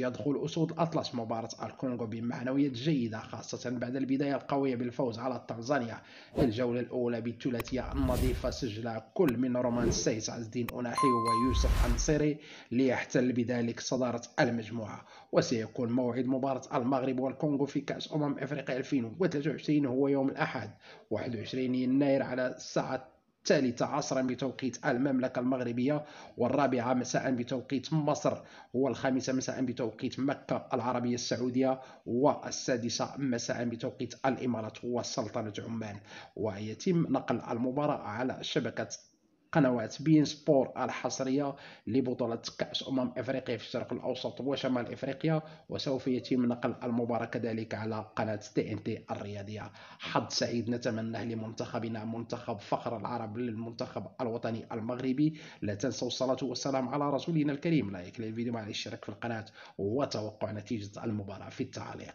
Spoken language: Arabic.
يدخل أسود الأطلس مباراة الكونغو بمعنويات جيدة خاصة بعد البداية القوية بالفوز على تنزانيا الجولة الأولى بالثلاثية النظيفة سجلها كل من رومان سايس عز الدين أناحي ويوسف أنصيري ليحتل بذلك صدارة المجموعة وسيكون موعد مباراة المغرب والكونغو في كأس أمم أفريقيا 2023 هو يوم الأحد 21 يناير على الساعة الثالثة عصرا بتوقيت المملكة المغربية والرابعة مساء بتوقيت مصر والخامسة مساء بتوقيت مكة العربية السعودية والسادسة مساء بتوقيت الإمارات وسلطنة عمان ويتم نقل المباراة على شبكة قنوات بين سبور الحصريه لبطوله كاس امم افريقيا في الشرق الاوسط وشمال افريقيا وسوف يتم نقل المباراه كذلك على قناه تي ان تي الرياضيه حظ سعيد نتمناه لمنتخبنا منتخب فخر العرب للمنتخب الوطني المغربي لا تنسوا الصلاه والسلام على رسولنا الكريم لايك للفيديو مع الاشتراك في القناه وتوقع نتيجه المباراه في التعليق